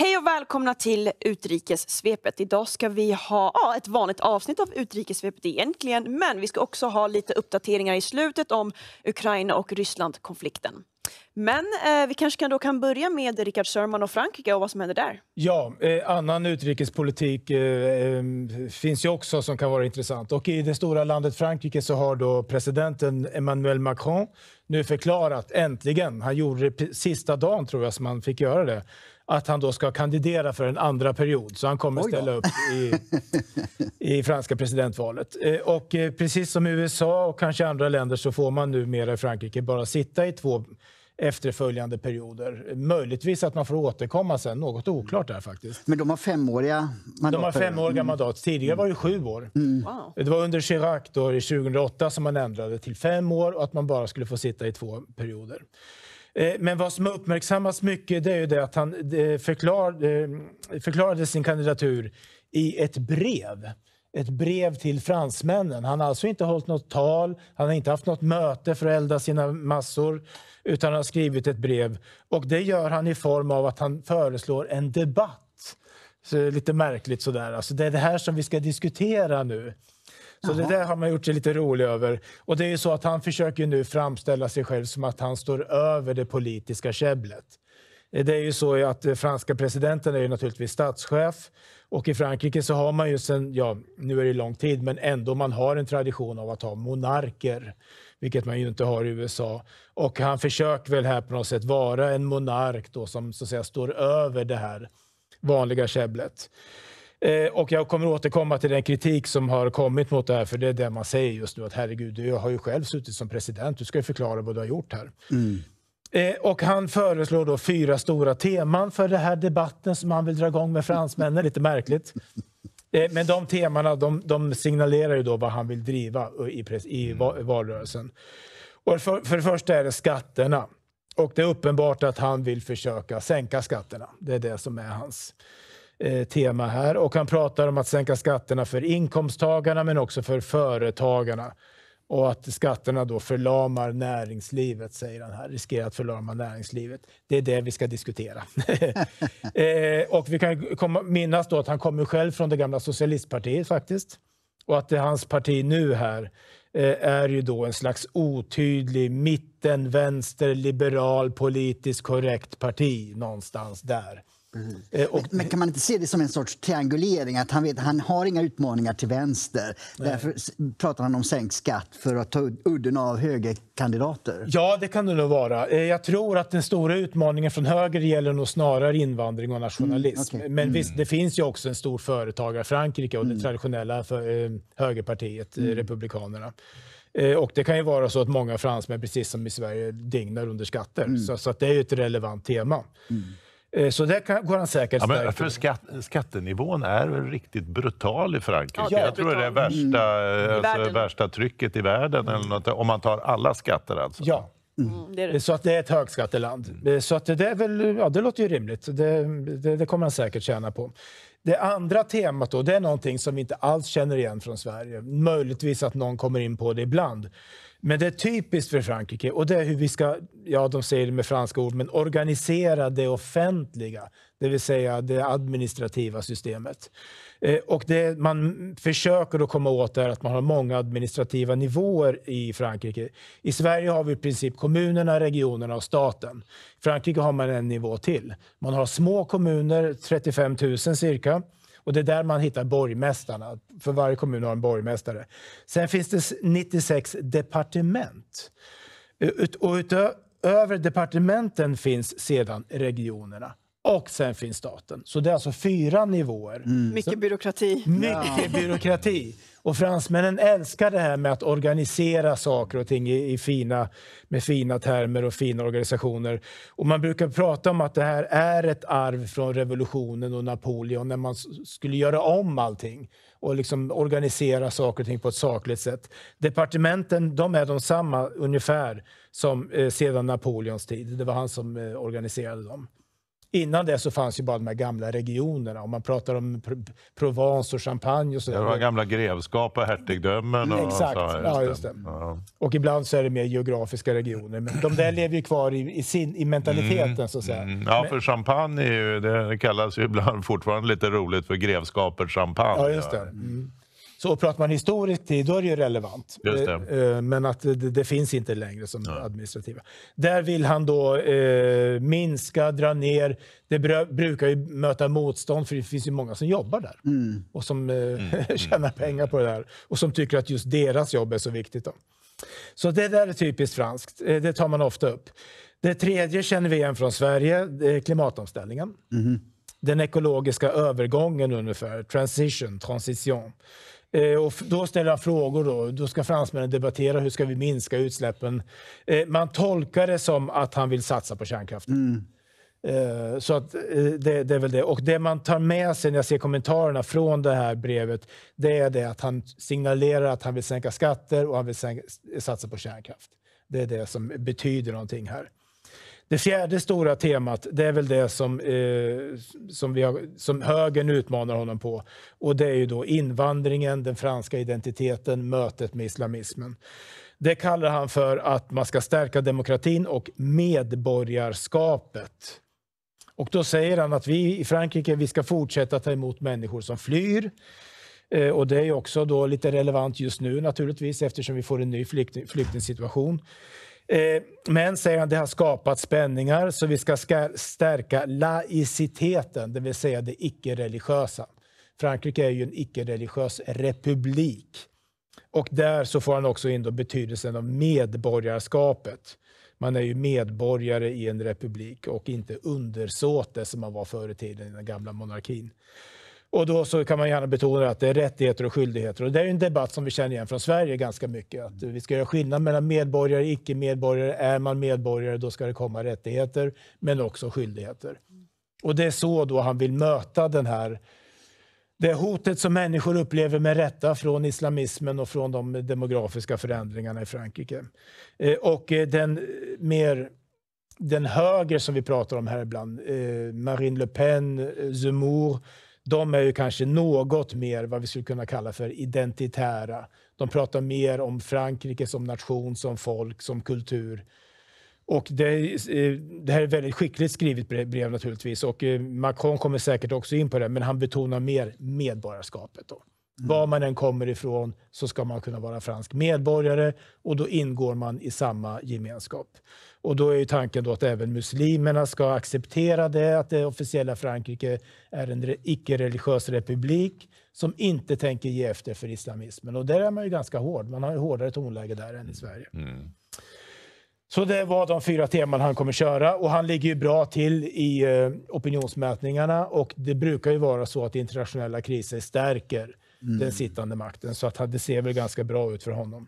Hej och välkomna till Utrikessvepet. Idag ska vi ha ja, ett vanligt avsnitt av Utrikessvepet egentligen, men vi ska också ha lite uppdateringar i slutet om Ukraina och Ryssland-konflikten. Men eh, vi kanske kan, då kan börja med Richard Sörman och Frankrike och vad som händer där. Ja, eh, annan utrikespolitik eh, eh, finns ju också som kan vara intressant. Och i det stora landet Frankrike så har då presidenten Emmanuel Macron nu förklarat, äntligen, han gjorde det sista dagen tror jag som han fick göra det, att han då ska kandidera för en andra period. Så han kommer ställa upp i, i franska presidentvalet. Eh, och eh, precis som i USA och kanske andra länder så får man numera i Frankrike bara sitta i två efterföljande perioder. Möjligtvis att man får återkomma sen, något oklart där faktiskt. Men de har femåriga mandat? De har femåriga mm. mandat. Tidigare var det sju år. Mm. mm. Wow. Det var under Chirac då, 2008 som man ändrade till fem år och att man bara skulle få sitta i två perioder. Eh, men vad som har uppmärksammats mycket det är ju det att han eh, förklarade, eh, förklarade sin kandidatur i ett brev. Ett brev till fransmännen. Han har alltså inte hållit något tal, han har inte haft något möte för att elda sina massor, utan han har skrivit ett brev. Och det gör han i form av att han föreslår en debatt. Så lite märkligt sådär. Alltså det är det här som vi ska diskutera nu. Så Jaha. det där har man gjort sig lite rolig över. Och det är ju så att han försöker nu framställa sig själv som att han står över det politiska käbblet. Det är ju så att eh, franska presidenten är ju naturligtvis statschef och i Frankrike så har man ju sen, ja, nu är det lång tid, men ändå man har en tradition av att ha monarker, vilket man ju inte har i USA. Och han försöker väl här på något sätt vara en monark då som så att säga står över det här vanliga käbblet. Eh, och jag kommer återkomma till den kritik som har kommit mot det här, för det är det man säger just nu, att herregud, du har ju själv suttit som president, du ska ju förklara vad du har gjort här. Mm. Eh, och han föreslår då fyra stora teman för den här debatten som han vill dra igång med fransmännen, lite märkligt. Eh, men de temana de, de, signalerar ju då vad han vill driva i, press, i mm. valrörelsen. Och för, för det första är det skatterna. Och det är uppenbart att han vill försöka sänka skatterna. Det är det som är hans... Eh, tema här. Och han pratar om att sänka skatterna för inkomsttagarna men också för företagarna. Och att skatterna då förlamar näringslivet, säger han här. Riskerar att förlama näringslivet. Det är det vi ska diskutera. Eh, och vi kan komma, minnas då att han kommer själv från det gamla socialistpartiet faktiskt. Och att det hans parti nu här eh, är ju då en slags otydlig mitten, vänster, liberal, politiskt korrekt parti någonstans där. Mm. Och, men, men, kan man inte se det som en sorts triangulering? Att han, vet, han har inga utmaningar till vänster. Nej. Därför pratar han om sänkt skatt för att ta udden av högerkandidater. Ja, det kan det nog vara. Eh, jag tror att den stora utmaningen från höger gäller nog snarare invandring och mm, nationalism. Mm, okay. Men mm. visst, det finns ju också en stor företagare, i Frankrike och det mm. traditionella för, eh, högerpartiet, mm. Republikanerna. Och det kan ju vara så att många fransmän, precis som i Sverige, dignar under skatter. Så, så det är ett relevant tema. Eh, så där går han säkert ja, men för skatt, Skattenivån är riktigt brutal i Frankrike. Ja, jag tror det är mm. värsta, mm. alltså, värsta trycket i världen, mm. eller något, om man tar alla skatter alltså. Ja. Mm. mm. Det det. Så att det är ett högskatteland. Mm. Eh, så att det, är väl, ja, det låter ju rimligt. Det, det, det kommer han säkert tjäna på. Det andra temat då, det är någonting som vi inte alls känner igen från Sverige. Möjligtvis att någon kommer in på det ibland. Men det är typiskt för Frankrike och det är hur vi ska, ja de säger det med franska ord, men organisera det offentliga, det vill säga det administrativa systemet. Eh, och det man försöker att komma åt är att man har många administrativa nivåer i Frankrike. I Sverige har vi i princip kommunerna, regionerna och staten. I Frankrike har man en nivå till. Man har små kommuner, 35 000 cirka och det är där man hittar borgmästarna, för varje kommun har en borgmästare. Sen finns det 96 departement. och utöver departementen finns sedan regionerna och sen finns staten. Så det är alltså fyra nivåer. Mm. Mycket byråkrati. Mycket byråkrati. Och fransmännen älskar det här med att organisera saker och ting i, i, fina, med fina termer och fina organisationer. Och man brukar prata om att det här är ett arv från revolutionen och Napoleon när man skulle göra om allting och liksom organisera saker och ting på ett sakligt sätt. Departementen de är de samma ungefär som eh, sedan Napoleons tid. Det var han som eh, organiserade dem. Innan det så fanns ju bara de här gamla regionerna. Om man pratar om Provence och Champagne och sådär. Ja, de gamla grevskap och hertigdömen. Och Exakt, och så, ja, just det. Ja. Och ibland så är det mer geografiska regioner. Men de där lever ju kvar i, i, sin, i mentaliteten mm, så att säga. Mm. Ja, men, för Champagne är ju, det kallas ju ibland fortfarande lite roligt för grevskapet Champagne. Ja, just det. Mm. Så pratar man historisk tid, då är det ju relevant. Det. Eh, eh, men att det, det, finns inte längre som Nej. administrativa. Där vill han då eh, minska, dra ner. Det brukar ju möta motstånd, för det finns ju många som jobbar där mm. och som eh, mm. tjänar pengar på det där och som tycker att just deras jobb är så viktigt. Då. Så det där är typiskt franskt. Eh, det tar man ofta upp. Det tredje känner vi igen från Sverige, det är klimatomställningen. Mm. Den ekologiska övergången ungefär, transition, transition. Eh, och då ställer han frågor. Då. då ska fransmännen debattera hur ska vi minska utsläppen. Eh, man tolkar det som att han vill satsa på kärnkraften. Mm. Eh, så att det, det, är väl det. Och det man tar med sig när jag ser kommentarerna från det här brevet, det är det att han signalerar att han vill sänka skatter och han vill sänka, satsa på kärnkraft. Det är det som betyder någonting här. Det fjärde stora temat, det är väl det som, eh, som, vi har, som högern utmanar honom på. Och det är ju då invandringen, den franska identiteten, mötet med islamismen. Det kallar han för att man ska stärka demokratin och medborgarskapet. Och då säger han att vi i Frankrike vi ska fortsätta ta emot människor som flyr. Eh, och Det är också då lite relevant just nu naturligtvis eftersom vi får en ny flykt, flyktingsituation. Eh, men, säger han, det har skapat spänningar så vi ska stärka laiciteten, det vill säga det icke-religiösa. Frankrike är ju en icke-religiös republik. Och där så får han också in då betydelsen av medborgarskapet. Man är ju medborgare i en republik och inte undersåte som man var förr i tiden i den gamla monarkin. Och då så kan man gärna betona att det är rättigheter och skyldigheter. Och det är en debatt som vi känner igen från Sverige ganska mycket. Att vi ska göra skillnad mellan medborgare och icke-medborgare. Är man medborgare då ska det komma rättigheter men också skyldigheter. Och det är så då han vill möta den här det hotet som människor upplever med rätta från islamismen och från de demografiska förändringarna i Frankrike. Eh, och eh, den eh, mer den höger som vi pratar om här ibland, Marine Le Pen, Zemmour, de är ju kanske något mer vad vi skulle kunna kalla för identitära. De pratar mer om Frankrike som nation, som folk, som kultur. Och det, eh, det, här är väldigt skickligt skrivet brev naturligtvis och eh, Macron kommer säkert också in på det, men han betonar mer medborgarskapet. Då. Mm. Var man än kommer ifrån så ska man kunna vara fransk medborgare och då ingår man i samma gemenskap. Och då är tanken då att även muslimerna ska acceptera det, att det officiella Frankrike är en icke-religiös republik som inte tänker ge efter för islamismen. Och där är man ju ganska hård. Man har ju hårdare tonläge där än i mm. Sverige. Mm. Så det var de fyra teman han kommer köra och han ligger ju bra till i eh, opinionsmätningarna och det brukar ju vara så att internationella kriser stärker mm. den sittande makten. Så att det ser väl ganska bra ut för honom.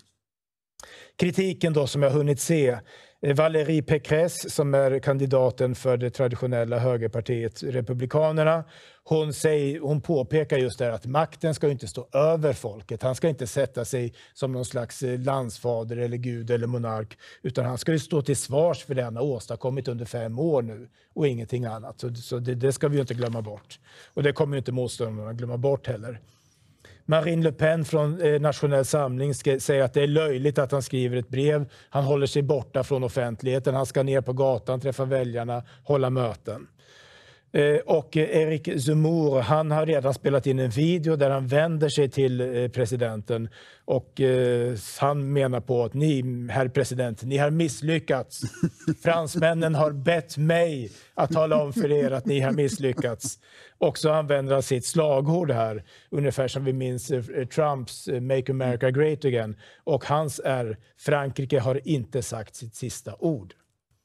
Kritiken då som jag hunnit se. Eh, Valérie Pécresse som är kandidaten för det traditionella högerpartiet Republikanerna. Hon, säger, hon påpekar just där att makten ska inte stå över folket. Han ska inte sätta sig som någon slags eh, landsfader eller gud eller monark utan han ska stå till svars för det han har åstadkommit under fem år nu och ingenting annat. Så, så det, det, ska vi inte glömma bort. Och det kommer inte motståndarna glömma bort heller. Marine Le Pen från eh, Nationell Samling säger att det är löjligt att han skriver ett brev. Han håller sig borta från offentligheten. Han ska ner på gatan, träffa väljarna, hålla möten. Eh, och Eric Zemmour han har redan spelat in en video där han vänder sig till eh, presidenten. Och eh, han menar på att ni, herr president, ni har misslyckats. Fransmännen har bett mig att tala om för er att ni har misslyckats. Och så använder han sitt slagord här, ungefär som vi minns Trumps Make America Great Again. Och hans är Frankrike har inte sagt sitt sista ord.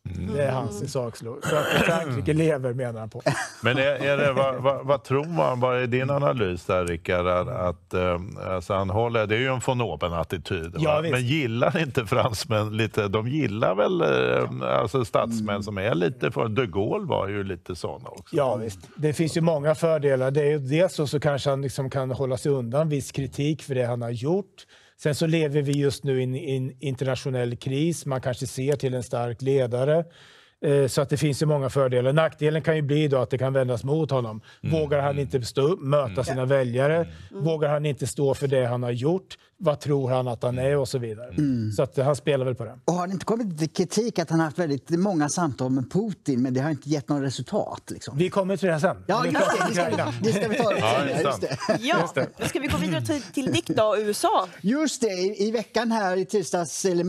Mm. Det är hans isakslor. Så att Frankrike lever, menar han på. Men är, är det, vad, vad, vad, tror man? Vad är din analys där, Rickard? Att, um, alltså han håller, det är ju en von oben-attityd. Ja, men gillar inte fransmän lite... De gillar väl ja. Eh, alltså statsmän mm. som är lite... För, de Gaulle var ju lite såna också. Ja, visst. Det finns ju många fördelar. Det är ju dels så, så kanske han liksom kan hålla sig undan viss kritik för det han har gjort. Sen så lever vi just nu i en in internationell kris. Man kanske ser till en stark ledare. Eh, så att det finns ju många fördelar. Nackdelen kan ju bli då att det kan vändas mot honom. Mm. Vågar han inte stå upp, möta mm. sina väljare? Mm. Vågar han inte stå för det han har gjort? vad tror han att han är och så vidare. Mm. Så att han spelar väl på det. Och har det inte kommit kritik att han har haft väldigt många samtal med Putin men det har inte gett något resultat? Liksom? Vi kommer till det sen. Ja, just det. Det ska, vi, ta det ja, just det. ja, Då ska vi gå vidare till, till Dick och USA. Just det. I, I, veckan här i tisdags, eller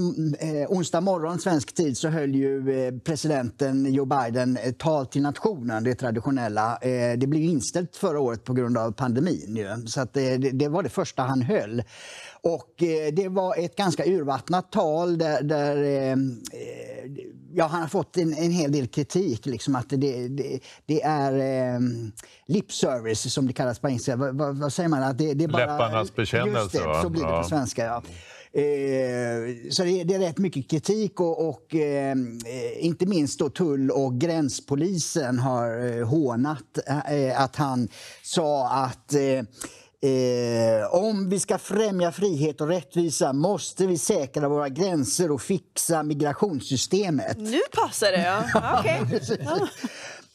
eh, onsdag morgon svensk tid så höll ju eh, presidenten Joe Biden ett tal till nationen, det traditionella. Eh, det blev inställt förra året på grund av pandemin. Ju. Så att, eh, det, det var det första han höll. Och eh, det var ett ganska urvattnat tal där, där eh, ja, han har fått en, en hel del kritik. Liksom att det, det, det är eh, lip service, som det kallas på engelska. Vad, vad, vad säger man? Att det, det är bara, Läpparnas bekännelse. Just det, så blir det ja. på svenska. Ja. Eh, så det, är rätt mycket kritik och, och inte minst då tull och gränspolisen har hånat att han sa att Eh, om vi ska främja frihet och rättvisa måste vi säkra våra gränser och fixa migrationssystemet. Nu passar det, ja.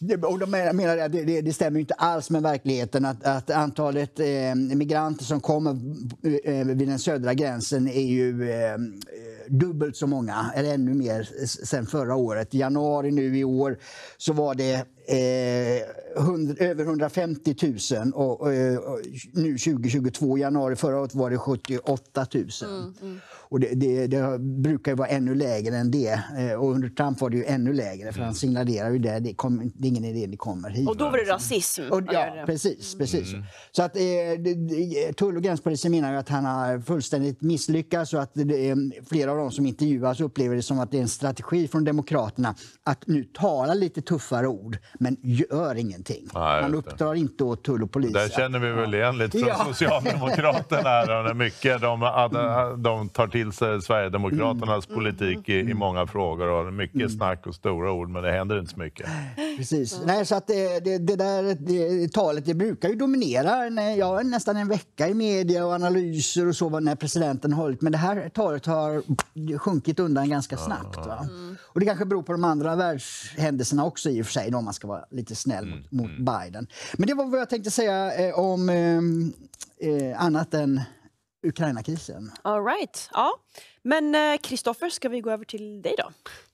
Okay. Och de menar att det, det, det, stämmer inte alls med verkligheten att, att antalet eh, migranter som kommer eh, eh, vid den södra gränsen är ju eh, dubbelt så många, eller ännu mer, sen förra året. I januari nu i år så var det 100, eh, över 150 000 och, och, och, nu 2022, januari förra året var det 78 000. Mm, mm. Och det, det, det, brukar vara ännu lägre än det. Eh, och under Trump var det ju ännu lägre, för han mm. signalerade ju det. Det, kom, det är ingen idé, ni kommer hit. Och då var det alltså. rasism. Och, ja, precis. Mm. precis. Mm. Så att, eh, tull och gränspolisen menar ju att han har fullständigt misslyckats och att eh, flera av de som intervjuas upplever det som att det är en strategi från Demokraterna att nu tala lite tuffare ord men gör ingenting. Nej, Man uppdrar inte åt tull och polis. Där känner vi väl igen lite från ja. Socialdemokraterna. Mycket. De, mm. de tar till sig Sverigedemokraternas mm. mm. politik i, i mm. många frågor. Och mycket mm. snack och stora ord, men det händer inte så mycket. Precis. Ja. Nej, så att det, det, det där det, talet det brukar ju dominera när jag nästan en vecka i media och analyser och så när presidenten hållit. Men det här talet har sjunkit undan ganska snabbt. Va? Mm. Och det kanske beror på de andra världshändelserna också i och för sig, om man ska vara lite snäll mm. mot, mm. Biden. Men det var vad jag tänkte säga eh, om ehm, eh, annat än Ukraina-krisen. All right. Ja. Men Kristoffer, eh, ska vi gå över till dig då?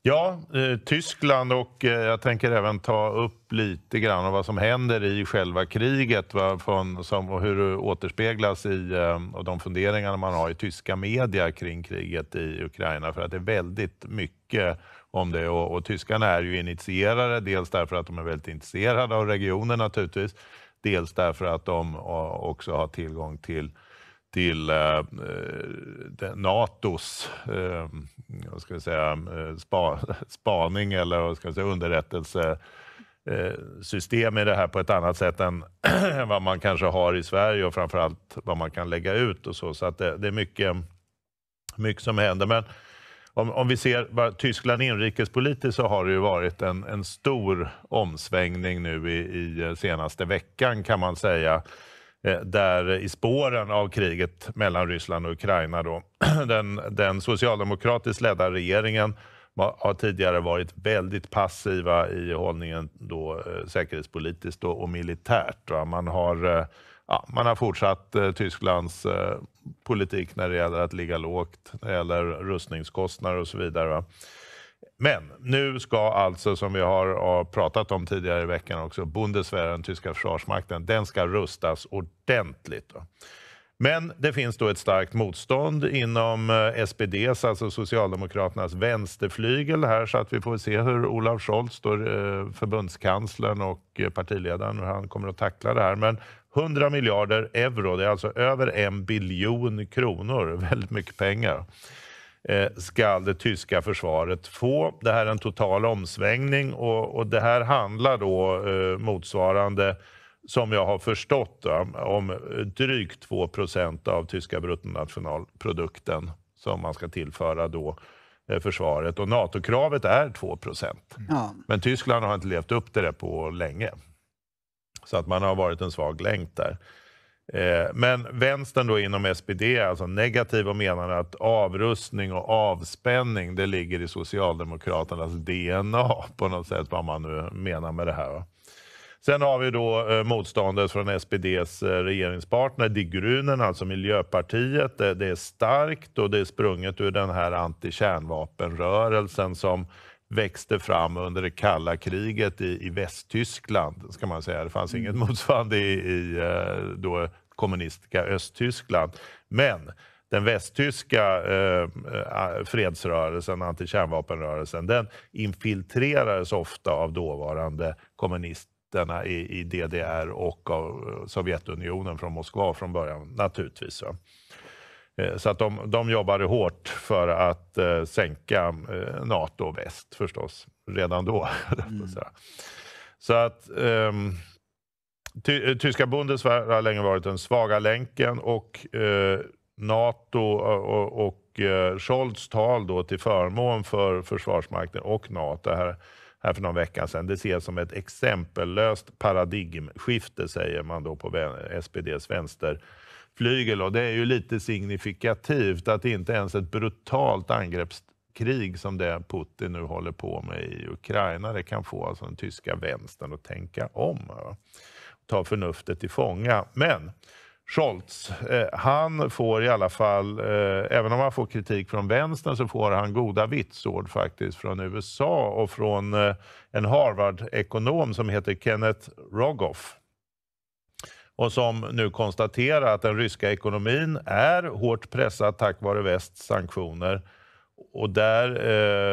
Ja, eh, Tyskland och eh, jag tänker även ta upp lite grann av vad som händer i själva kriget va, från, som, och hur det återspeglas i eh, och de funderingar man har i tyska media kring kriget i Ukraina för att det är väldigt mycket om det och, och tyskarna är ju initierade, dels därför att de är väldigt intresserade av regionen naturligtvis, dels därför att de eh, också har tillgång till till eh, eh Natos eh, vad ska jag säga, eh, spa, spaning eller vad ska jag säga, underrättelse eh, i det här på ett annat sätt än vad man kanske har i Sverige och framförallt vad man kan lägga ut och så. Så att det, det är mycket, mycket som händer. Men om, om vi ser vad Tyskland inrikespolitiskt så har det ju varit en, en stor omsvängning nu i, i senaste veckan kan man säga. Eh, där i spåren av kriget mellan Ryssland och Ukraina. Då. Den, den socialdemokratiskt ledda regeringen har tidigare varit väldigt passiva i hållningen då, eh, säkerhetspolitiskt och, och militärt. Då. Man har, eh, ja, man har fortsatt Tysklands politik när det gäller att ligga lågt, när det gäller rustningskostnader och så vidare. Va? Men nu ska alltså, som vi har eh, pratat om tidigare i veckan också, Bundeswehr, den tyska försvarsmakten, den ska rustas ordentligt. Då. Men det finns då ett starkt motstånd inom SPDs, eh, alltså Socialdemokraternas vänsterflygel här, så att vi får se hur Olaf Scholz, då, eh, förbundskanslern och partiledaren, hur han kommer att tackla det här. Men 100 miljarder euro, det är alltså över en biljon kronor, väldigt mycket pengar. Eh, ska det tyska försvaret få. Det här är en total omsvängning och, och det här handlar då eh, motsvarande som jag har förstått om drygt 2 av tyska bruttonationalprodukten som man ska tillföra då eh, försvaret. Och NATO-kravet är 2 mm. ja. Men Tyskland har inte levt upp till det på länge. Så att man har varit en svag länk där. Eh, men vänstern då inom SPD är alltså negativ och menar att avrustning och avspänning det ligger i Socialdemokraternas DNA på något sätt, vad man nu menar med det här. Sen har vi då eh, motståndet från SPDs eh, regeringspartner Die Grünen, alltså Miljöpartiet. Det är starkt och det är sprunget ur den här antikärnvapenrörelsen som växte fram under det kalla kriget i, i Västtyskland. Ska man säga. Det fanns mm. inget motsvarande i, i eh, då kommunistiska Östtyskland. Men den västtyska eh, eh, fredsrörelsen, antikärnvapenrörelsen, den infiltrerades ofta av dåvarande kommunisterna i, i DDR och av eh, Sovjetunionen från Moskva från början naturligtvis. Va? Eh, så att de, de jobbade hårt för att eh, sänka eh, Nato och väst förstås, redan då. Mm. Så att um, tyska Bundeswehr har länge varit den svaga länken och uh, Nato och, och uh, Scholz tal då till förmån för Försvarsmakten och Nato här, här för någon vecka sedan, det ses som ett exempellöst paradigmskifte, säger man då på SPDs vänster flygel. Och det är ju lite signifikativt att inte ens ett brutalt angreppskrig som det Putin nu håller på med i Ukraina, det kan få alltså den tyska vänstern att tänka om. och Ta förnuftet till fånga. Men Scholz, eh, han får i alla fall, eh, även om han får kritik från vänstern, så får han goda vitsord faktiskt från USA och från eh, en Harvard-ekonom som heter Kenneth Rogoff och som nu konstaterar att den ryska ekonomin är hårt pressad tack vare västs sanktioner. Och där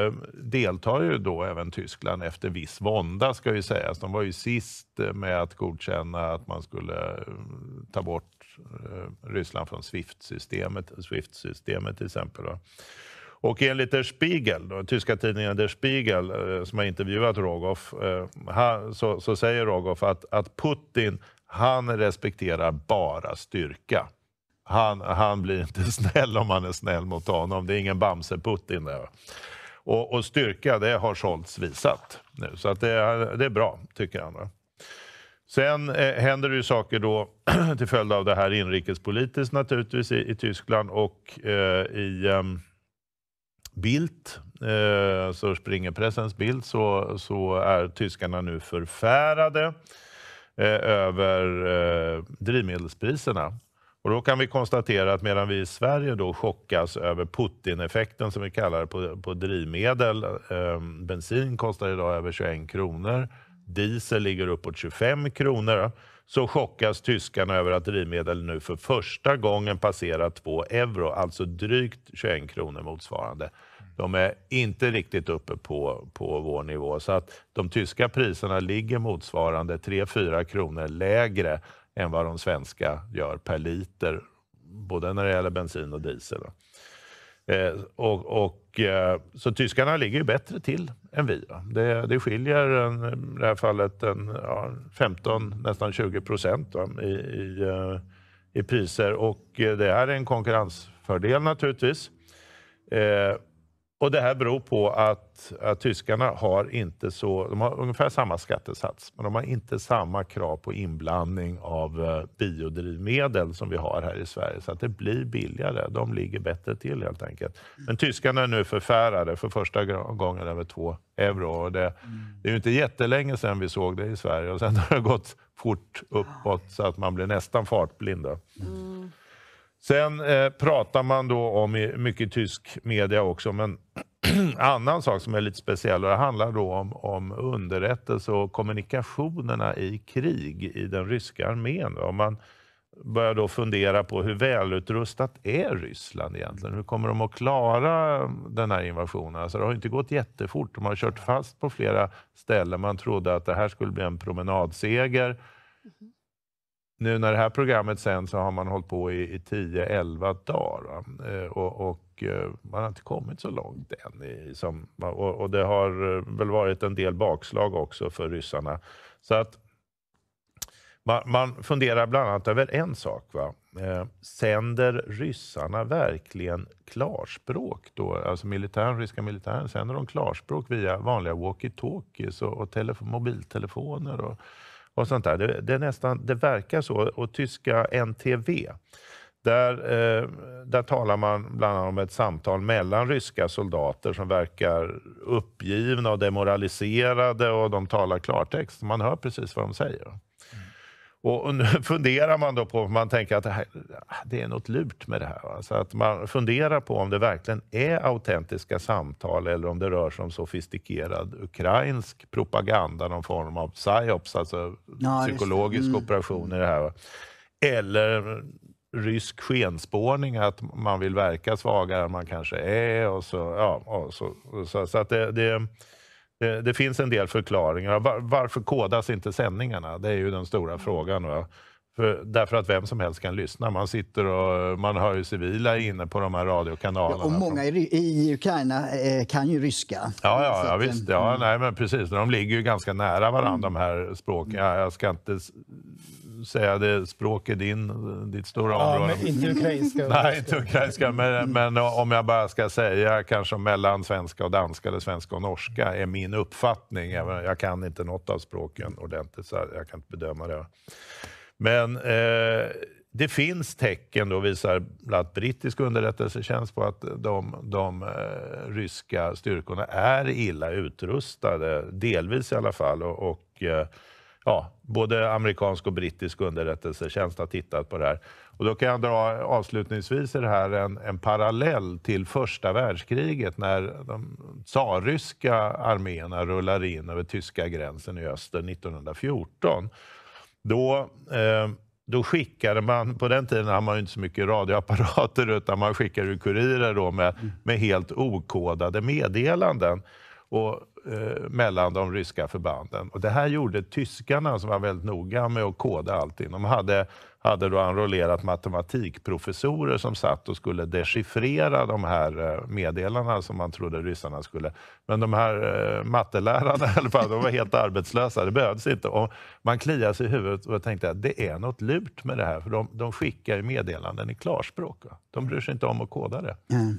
eh, deltar ju då även Tyskland efter viss vånda ska ju sägas. De var ju sist eh, med att godkänna att man skulle eh, ta bort eh, Ryssland från Swift-systemet, Swift-systemet till exempel. Då. Och enligt Der Spiegel, då, tyska tidningen Der Spiegel, eh, som har intervjuat Rogoff, så, så säger Rogoff att, att Putin han respekterar bara styrka. Han, han blir inte snäll om man är snäll mot honom. Det är ingen Bamse-Putin Och, och, styrka, det har Scholz visat nu. Så att det, är, det är bra, tycker han. Sen eh, händer det ju saker då till följd av det här inrikespolitiskt naturligtvis i, i Tyskland och eh, i eh, Bildt, eh, så springer pressens bild så, så är tyskarna nu förfärade. Eh, över eh, drivmedelspriserna. Och då kan vi konstatera att medan vi i Sverige då chockas över Putin-effekten som vi kallar på, på drivmedel. Eh, bensin kostar idag över 21 kronor. Diesel ligger uppåt 25 kronor. Så chockas tyskarna över att drivmedel nu för första gången passerar 2 euro, alltså drygt 21 kronor motsvarande. De är inte riktigt uppe på, på vår nivå. Så att de tyska priserna ligger motsvarande 3-4 kronor lägre än vad de svenska gör per liter, både när det gäller bensin och diesel. Eh, och, och eh, så tyskarna ligger ju bättre till än vi. Det, det skiljer en, i det här fallet en, ja, 15, nästan 20 procent va, i, i, eh, i, priser och eh, det här är en konkurrensfördel naturligtvis. Eh, och Det här beror på att, att, tyskarna har inte så, de har ungefär samma skattesats, men de har inte samma krav på inblandning av eh, biodrivmedel som vi har här i Sverige. Så att det blir billigare. De ligger bättre till helt enkelt. Men tyskarna är nu förfärade för första gången över två euro. Det, det, är ju inte jättelänge sedan vi såg det i Sverige och sen har det gått fort uppåt så att man blir nästan fartblind. Mm. Sen eh, pratar man då om mycket tysk media också, men annan sak som är lite speciell och det handlar då om, om underrättelse och kommunikationerna i krig i den ryska armén. Om man börjar då fundera på hur välutrustat är Ryssland egentligen? Hur kommer de att klara den här invasionen? Alltså det har inte gått jättefort. De har kört fast på flera ställen. Man trodde att det här skulle bli en promenadseger. Mm-hmm nu när det här programmet sen så har man hållit på i, i 10-11 dagar eh, och, och, eh, man har inte kommit så långt än. I, som, och, och, det har eh, väl varit en del bakslag också för ryssarna. Så att man, man funderar bland annat över en sak. Va? sänder ryssarna verkligen klarspråk? Då? Alltså militären, ryska militären, sänder de klarspråk via vanliga walkie-talkies och, och mobiltelefoner? Och, och sånt där. Det, det, nästan, det verkar så. Och tyska NTV, där, eh, där talar man bland annat om ett samtal mellan ryska soldater som verkar uppgivna och demoraliserade och de talar klartext. Man hör precis vad de säger. Och, nu funderar man då på, man tänker att det, här, det är något lurt med det här. Va? Så att man funderar på om det verkligen är autentiska samtal eller om det rör sig om sofistikerad ukrainsk propaganda, någon form av psyops, alltså ja, psykologisk mm. operation i det här. Va? Eller rysk skenspårning, att man vill verka svagare än man kanske är. Och så, ja, och så, så, så, att det, det det, det, finns en del förklaringar. Var, varför kodas inte sändningarna? Det är ju den stora mm. frågan. Va? För, därför att vem som helst kan lyssna. Man sitter och man har ju civila inne på de här radiokanalerna. Ja, och många i, i Ukraina eh, kan ju ryska. Ja, ja, ja visst. Eh, ja, mm. nej, men precis. De ligger ju ganska nära varandra, mm. de här språken. Jag, jag ska inte säga, det, språk är din, ditt stora ja, område. inte ukrainska. Nej, inte ukrainska, men, mm. men om jag bara ska säga kanske mellan svenska och danska eller svenska och norska är min uppfattning. Jag kan inte något av språken ordentligt, så jag kan inte bedöma det. Men eh, det finns tecken, då visar bland annat brittisk underrättelsetjänst, på att de, de, eh, ryska styrkorna är illa utrustade, delvis i alla fall. Och, och eh, ja, både amerikansk och brittisk underrättelsetjänst har tittat på det här. Och då kan jag dra avslutningsvis i det här en, en parallell till första världskriget när de tsarryska arméerna rullar in över tyska gränsen i öster 1914. Då, eh, då skickade man, på den tiden hade man inte så mycket radioapparater utan man skickade kurirer då med, med helt okodade meddelanden. Och Eh, mellan de ryska förbanden. Och det här gjorde tyskarna som var väldigt noga med att koda allting. De hade, hade då enrollerat matematikprofessorer som satt och skulle dechiffrera de här eh, meddelarna som man trodde ryssarna skulle. Men de här eh, mattelärarna i alla fall, de var helt arbetslösa. Det behövdes inte. Och man kliade sig i huvudet och tänkte att det är något lurt med det här. För de, de skickar meddelanden i klarspråk. Va? De bryr sig inte om att koda det. Mm.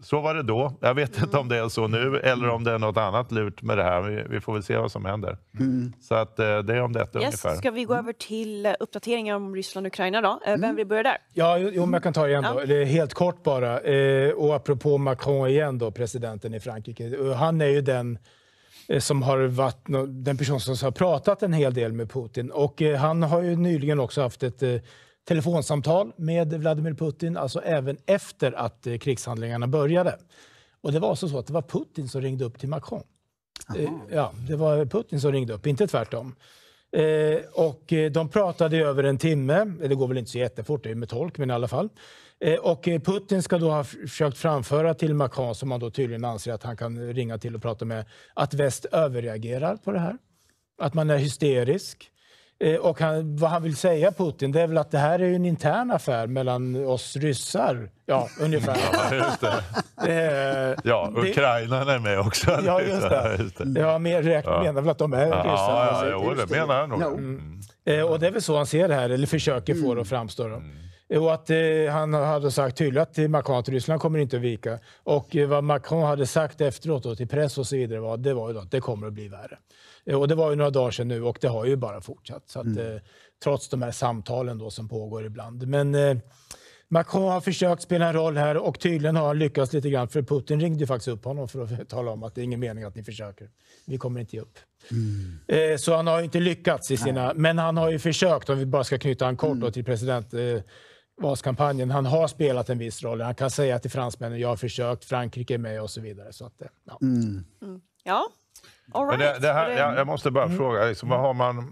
Så var det då. Jag vet mm. inte om det är så nu eller om det är något annat lurt med det här. Vi, vi får väl se vad som händer. Mm. Så att, eh, det är om detta yes, ungefär. Ska vi gå mm. över till eh, uppdateringar om Ryssland och Ukraina då? Eh, vem mm. vill börja där? Ja, jo, jag kan ta igen då. Ja. Helt kort bara. Och apropå Macron igen då, presidenten i Frankrike. Han är ju den som har varit den person som har pratat en hel del med Putin. Och han har ju nyligen också haft ett telefonsamtal med Vladimir Putin, alltså även efter att eh, krigshandlingarna började. Och det var alltså så att det var Putin som ringde upp till Macron. Aha. Eh, ja, det var Putin som ringde upp, inte tvärtom. Eh, och de pratade i över en timme, det går väl inte så jättefort, det är med tolk, men i alla fall. och Putin ska då ha försökt framföra till Macron, som han då tydligen anser att han kan ringa till och prata med, att väst överreagerar på det här. Att man är hysterisk. Eh, och han, vad han vill säga, Putin, det är väl att det här är en intern affär mellan oss ryssar. Ja, ungefär. Eh, ja, det. ja ukrainarna är med också. Ja, just det. Just det. Ja, men menar ja. väl att de är ryssar. Ja, ja, jo, det, det menar han nog. Mm. Mm. Eh, och det är väl så han ser det här, eller försöker få det att mm. framstå. Då. Mm. Och att eh, han hade sagt tydligt till Macron att Ryssland kommer inte att vika. Och eh, vad Macron hade sagt efteråt då, till press och så vidare var, det var ju då att det kommer att bli värre. Eh, och det var ju några dagar sedan nu och det har ju bara fortsatt. Så att, mm. Eh, trots de här samtalen då som pågår ibland. Men eh, Macron har försökt spela en roll här och tydligen har han lyckats lite grann. För Putin ringde faktiskt upp honom för att tala om att det är ingen mening att ni försöker. Vi kommer inte ge upp. Mm. Så han har inte lyckats i sina... Nej. Men han har ju försökt, om vi bara ska knyta an kort mm. till presidentvalskampanjen. Han har spelat en viss roll. Han kan säga till fransmännen, jag har försökt, Frankrike är med och så vidare. Så att, ja. Mm. mm. ja. Right. Det, det här, jag, jag, måste bara mm. fråga, liksom, vad har man,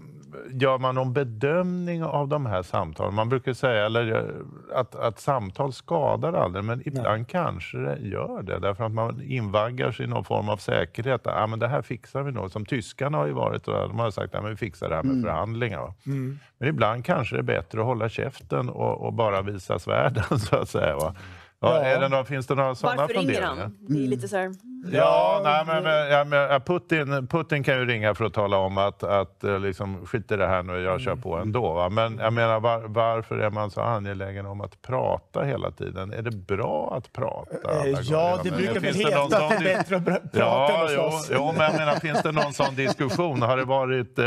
gör man någon bedömning av de här samtalen? Man brukar säga eller, eh, att, att samtal skadar aldrig, men ibland Nej. kanske det gör det. Därför att man invaggar sig i någon form av säkerhet. Ah, men det här fixar vi nog. Som tyskarna har ju varit, och de har sagt att ah, vi fixar det här med mm. förhandlingar. Mm. Men ibland kanske det är bättre att hålla käften och, och bara visa svärden, så att säga. Va? Ja, ja. Det några, finns det några sådana funderingar? Varför ringer han? Det är lite så här... Ja, nej, men, men, ja, Putin, Putin kan ju ringa för att tala om att, att eh, liksom, skit i det här nu, jag kör mm. på ändå. Va? Men jag menar, var, varför är man så angelägen om att prata hela tiden? Är det bra att prata? Eh, ja, det brukar väl heta att det är bättre att prata ja, än Jo, jo, men jag menar, finns det någon sån diskussion? Har det varit... Eh,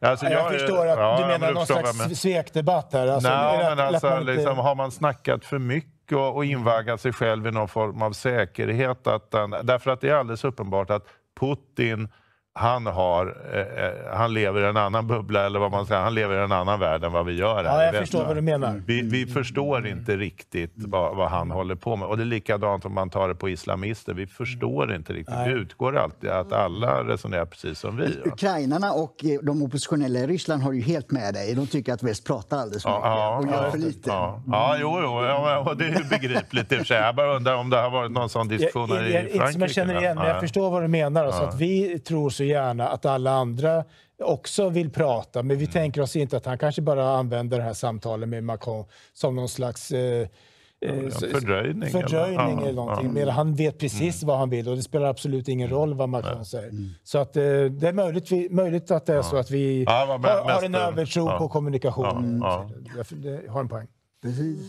alltså, jag, jag, förstår att ja, du menar någon slags men... svekdebatt här. Alltså, nej, men alltså, man inte... liksom, har man snackat för mycket och, och invaggat sig själv i någon form av säkerhet? Att den, därför Därför att det är alldeles uppenbart att Putin han, har, eh, eh, han lever i en annan bubbla, eller vad man säger, han lever i en annan värld än vad vi gör här. Ja, jag förstår vad du menar. Vi, vi förstår inte riktigt mm. vad, vad, han håller på med. Och det är likadant om man tar det på islamister. Vi förstår mm. inte riktigt. Nej. Vi utgår alltid att mm. alla resonerar precis som vi. Ja. Ukrainarna och eh, de oppositionella i Ryssland har ju helt med dig. De tycker att väst pratar alldeles för mycket ja, och gör för lite. Ja, ja jo, jo ja, det är ju begripligt i och för sig. Jag bara undrar om det har varit någon sån diskussion i Frankrike. Inte som jag känner igen, men jag förstår vad du menar. Alltså att vi tror så gärna att alla andra också vill prata, men vi mm. tänker oss inte att han kanske bara använder det här samtalet med Macron som någon slags eh, eh Ja, fördröjning, fördröjning eller, eller någonting. Men han vet precis mm. vad han vill och det spelar absolut ingen mm. roll vad Macron Nej. säger. Mm. Så att, eh, det är möjligt, vi, möjligt att det är ja. så att vi ja, har, har, en övertro på kommunikation. Det, det har en poäng. Precis.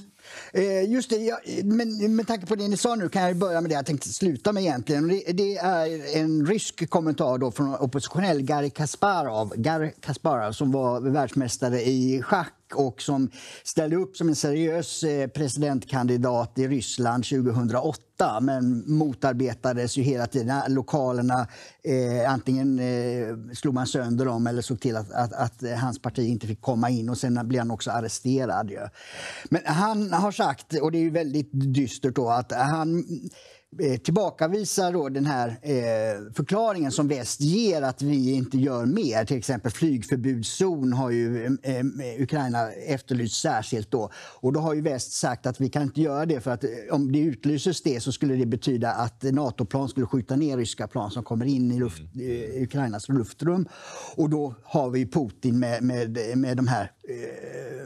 Mm. Eh, just det, jag, men med tanke på det ni sa nu kan jag börja med det jag tänkte sluta med egentligen. Det, det är en rysk kommentar då från oppositionell Garry Kasparov, Garry Kasparov som var världsmästare i schack och som ställde upp som en seriös eh, presidentkandidat i Ryssland 2008 men motarbetades ju hela tiden. Lokalerna, eh, antingen eh, slog man sönder dem eller såg till att, att, att, hans parti inte fick komma in och sen blev han också arresterad. Ju. Men han har sagt, och det är väldigt dystert då, att han Eh, tillbakavisar då den här eh, förklaringen som väst ger att vi inte gör mer. Till exempel flygförbudszon har ju eh, Ukraina efterlyst särskilt. Då. Och då har ju väst sagt att vi kan inte göra det för att om det utlyses det så skulle det betyda att NATO-plan skulle skjuta ner ryska plan som kommer in i luft, mm. eh, Ukrainas luftrum. Och då har vi Putin med, med, med de här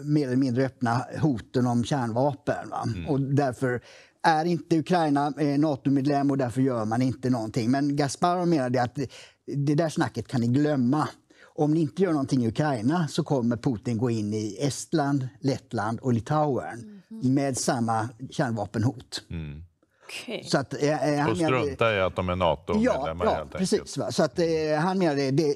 mer eller mindre öppna hoten om kärnvapen. Va? Mm. Och därför är inte Ukraina eh, NATO-medlem och därför gör man inte någonting. Men Gasparov menade att det där snacket kan ni glömma. Om ni inte gör någonting i Ukraina så kommer Putin gå in i Estland, Lettland och Litauen mm. med samma kärnvapenhot. Mm. Okay. Så att, eh, eh han och strunta menade, i att de är NATO-medlemmar ja, ja, precis. Va? Så att, eh, han menade, det,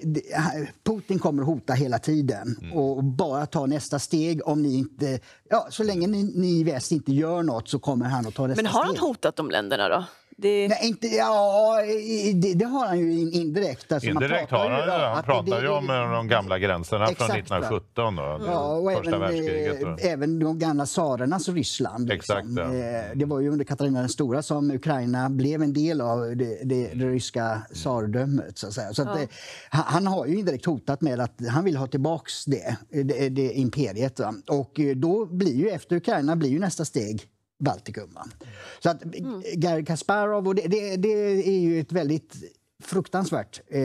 Putin kommer att hota hela tiden mm. och bara ta nästa steg om ni inte... Ja, så länge ni, ni i väst inte gör nåt så kommer han att ta nästa steg. Men har han hotat de länderna då? Det... Nej, inte, ja, det, det, har han ju indirekt. Alltså, indirekt har han ju det. Han pratar ju om eh, de gamla gränserna exakt, från 1917, då, ja, och första även, eh, världskriget. Då. Även de gamla tsarernas Ryssland. Liksom. Exakt, liksom. ja. Eh, det var ju under Katarina den stora som Ukraina blev en del av det, det ryska tsardömet. Så, så ja. han har ju indirekt hotat med att han vill ha tillbaks det, det, imperiet. Va? Och då blir ju, efter Ukraina, blir ju nästa steg Baltikum. Va? Så att mm. Garry Kasparov, och det, det, det, är ju ett väldigt fruktansvärt eh,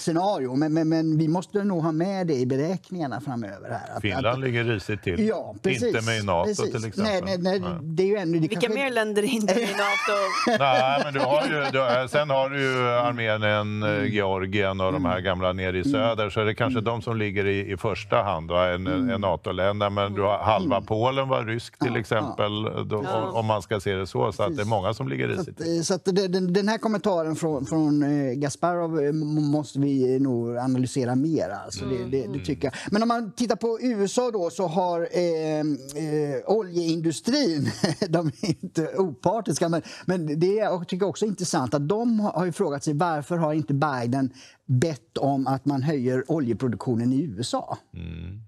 scenario. Men, men, men, vi måste nog ha med det i beräkningarna framöver. Här, att, Finland att, ligger risigt till. Ja, precis, inte med i Nato precis. till exempel. Nej, nej, nej, nej. Det är ju ändå, det Vilka kanske... mer länder är inte med i Nato? nej, men du har ju, du, sen har du ju Armenien, eh, mm. Georgien och de här mm. gamla nere i söder. Mm. Så är det kanske de som ligger i, i första hand, va? en, mm. en NATO-länder. Men du har halva mm. Polen var rysk till ja, exempel, ja. Då, om, om, man ska se det så. Så att det är många som ligger risigt till. Eh, så, att, så att den, den här kommentaren från, från eh, Gasparov måste vi vi nog analysera mer. Alltså, det, det, det, mm. tycker jag. Men om man tittar på USA då så har eh, eh, oljeindustrin, de är inte opartiska, men, men det jag tycker också är intressant att de har frågat sig varför har inte Biden bett om att man höjer oljeproduktionen i USA? Mm.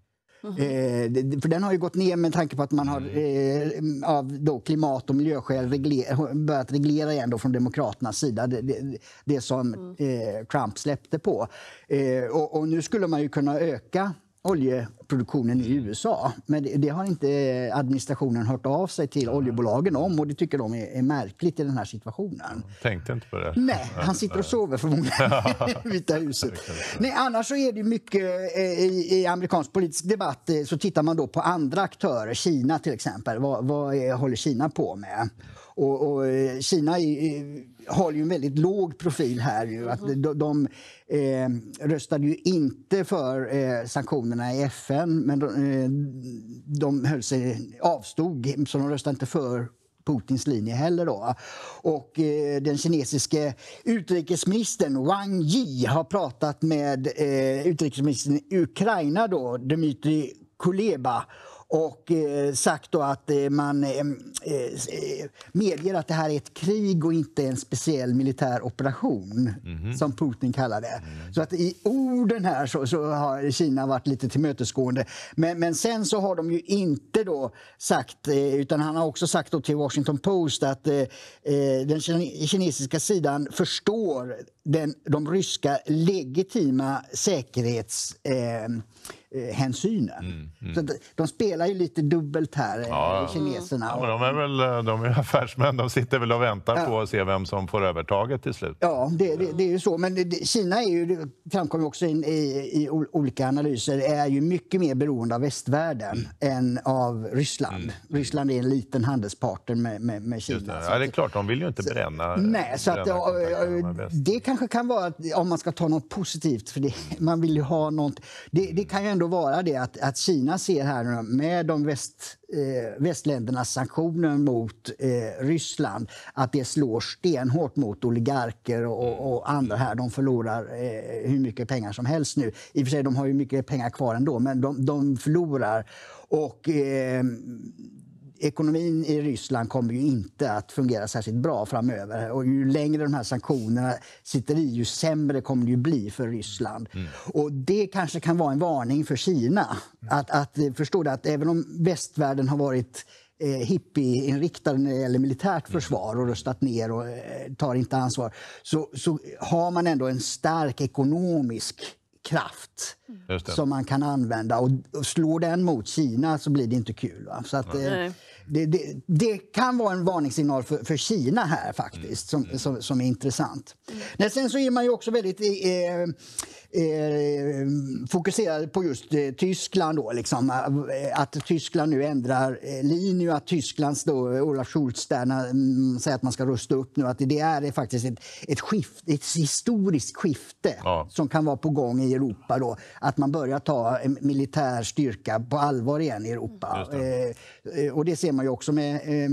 Eh, för den har ju gått ner med tanke på att man har mm. eh, av då klimat och miljöskäl regler, börjat reglera igen då från Demokraternas sida, det, det, det som mm. eh, Trump släppte på. Eh, och, och, nu skulle man ju kunna öka oljeproduktionen i USA. Men det, det, har inte administrationen hört av sig till oljebolagen om och det tycker de är, är märkligt i den här situationen. Tänkte inte på det. Nej, han sitter och sover förmodligen i Vita huset. Nej, annars så är det mycket eh, i, i, amerikansk politisk debatt eh, så tittar man då på andra aktörer, Kina till exempel. Vad, vad är, håller Kina på med? Och, och eh, Kina är, har ju en väldigt låg profil här. Ju, att mm-hmm. de, de, eh, röstade ju inte för eh, sanktionerna i FN, men de, eh, de sig, avstod, så de röstade inte för Putins linje heller. Då. Och eh, den kinesiske utrikesministern Wang Yi har pratat med eh, utrikesministern i Ukraina, då, Dmitry Kuleba och eh, sagt då att eh, man eh, medger att det här är ett krig och inte en speciell militär operation, mm. som Putin kallar det. Mm. Så att i orden här så, så, har Kina varit lite tillmötesgående. Men, men sen så har de ju inte då sagt, utan han har också sagt då till Washington Post att den kinesiska sidan förstår den, de ryska legitima säkerhets... Eh, hänsynen. Mm, mm. Så de spelar ju lite dubbelt här, ja, eh, kineserna. Ja, men de, är väl, eh, de är affärsmän, de sitter väl och väntar ja. på att se vem som får övertaget till slut. Ja, det, det, det är ju så. Men det, Kina är ju, det framkommer också in, i, i, olika analyser, är ju mycket mer beroende av västvärlden mm. än av Ryssland. Mm. Ryssland är en liten handelspartner med, med, med Kina. Det. Ja, det är klart, de vill ju inte bränna. Så, nej, så bränna att, det kanske kan vara, om man ska ta något positivt, för man vill ju ha något. Det, kan ju ändå ändå vara det att, att Kina ser här med de väst, eh, västländernas sanktioner mot eh, Ryssland att det slår stenhårt mot oligarker och, och andra här. De förlorar eh, hur mycket pengar som helst nu. I och för sig, de har ju mycket pengar kvar ändå, men de, de förlorar. Och eh, ekonomin i Ryssland kommer ju inte att fungera särskilt bra framöver. Och ju längre de här sanktionerna sitter i, ju sämre kommer det ju bli för Ryssland. Mm. Och Det kanske kan vara en varning för Kina. Mm. Att, att eh, förstå det, att även om västvärlden har varit eh, hippieinriktad när det gäller militärt mm. försvar och röstat ner och eh, tar inte ansvar, så, så har man ändå en stark ekonomisk kraft Mm. som man kan använda. Och, och slår den mot Kina så blir det inte kul. Va? Så att, eh, det, det, det, kan vara en varningssignal för, för Kina här faktiskt, mm. som, mm. som, som är intressant. Men sen så är man ju också väldigt eh, eh, eh fokuserad på just eh, Tyskland. Då, liksom, att Tyskland nu ändrar linje, att Tysklands då, Olaf Scholz där, när, säger att man ska rusta upp nu, att det är faktiskt ett, ett, skift, ett historiskt skifte ja. som kan vara på gång i Europa. Då att man börjar ta eh, militär styrka på allvar igen i Europa. Det. Eh, eh, och det ser man ju också med eh,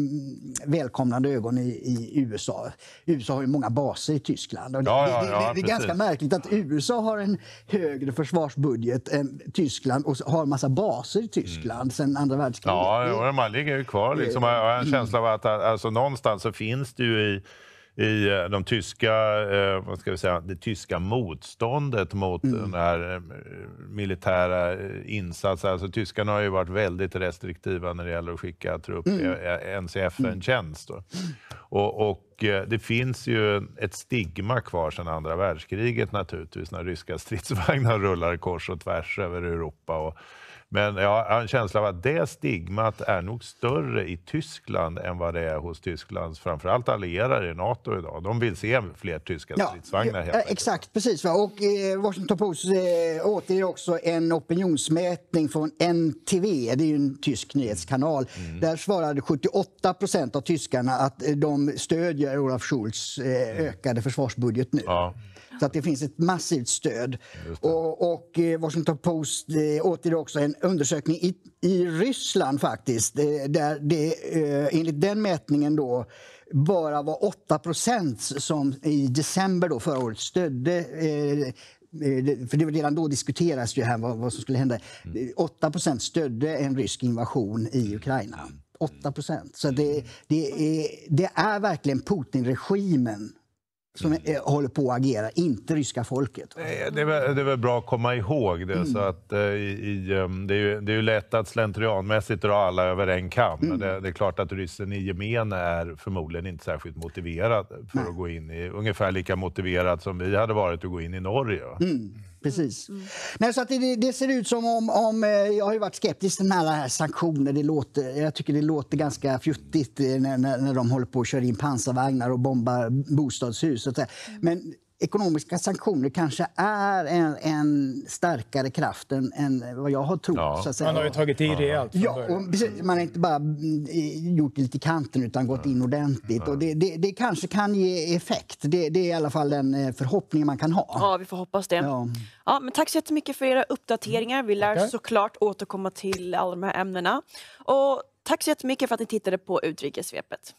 välkomnande ögon i, i, USA. USA har ju många baser i Tyskland. Och det, ja, ja, ja, det, är ganska märkligt att USA har en högre försvarsbudget än Tyskland och har en massa baser i mm. Tyskland mm. sen andra världskriget. Ja, man ligger ju kvar. Liksom. Jag har en mm. känsla av att alltså, någonstans så finns det ju i i eh, de tyska, eh, vad ska vi säga, det tyska motståndet mot mm. den här eh, militära insatsen. Alltså, tyskarna har ju varit väldigt restriktiva när det gäller att skicka trupp mm. ens i mm. FN-tjänst. Mm. Och, och, det finns ju ett stigma kvar sedan andra världskriget naturligtvis, när ryska stridsvagnar rullar kors och tvärs över Europa. Och, men jag har en känsla av att det stigmat är nog större i Tyskland än vad det är hos Tysklands framförallt allierade i Nato idag. De vill se fler tyska stridsvagnar. Ja, exakt, precis. Och eh, Washington Post eh, återger också en opinionsmätning från NTV, det är en tysk nyhetskanal. Mm. Där svarade 78 procent av tyskarna att eh, de stödjer Olaf Scholz mm. ökade försvarsbudget nu. Ja. Så att det finns ett massivt stöd. Och, och eh, Washington Post eh, återger också en undersökning i, i Ryssland faktiskt eh, där det enligt den mätningen då bara var 8 som i december då förra året stödde för det var redan då diskuterades ju här vad, vad som skulle hända. 8 mm. stödde en rysk invasion i mm. Ukraina. 8 mm. Så det, det, är, det är verkligen Putin-regimen som mm. är, håller på att agera, inte ryska folket. det, är väl, det är väl bra att komma ihåg det. Mm. Så att, eh, i, i, ehm, det, är ju, det är ju lätt att slentrianmässigt dra alla över en kam. Mm. Det, det, är klart att ryssen i gemen är förmodligen inte särskilt motiverad för Nej. att gå in i, ungefär lika motiverad som vi hade varit att gå in i Norge. Mm precis. Mm, mm. Nej, så att det, det, ser ut som om, om... Eh, jag har ju varit skeptisk till alla här sanktioner. Det låter, jag tycker det låter ganska fjuttigt eh, när, när, när de håller på och kör in pansarvagnar och bombar bostadshus. Och så. Mm. Men ekonomiska sanktioner kanske är en, en starkare kraft än, än, vad jag har trott. Ja. Så att säga. Man har ju tagit i rejält ja, och Man har inte bara eh, gjort det lite kanten utan gått in ordentligt. Och det, det, det, kanske kan ge effekt. Det, det, är i alla fall den eh, förhoppning man kan ha. Ja, vi får hoppas det. Ja. ja men tack så jättemycket för era uppdateringar. Vi lär okay. såklart återkomma till alla de här ämnena. Och tack så jättemycket för att ni tittade på Utrikessvepet.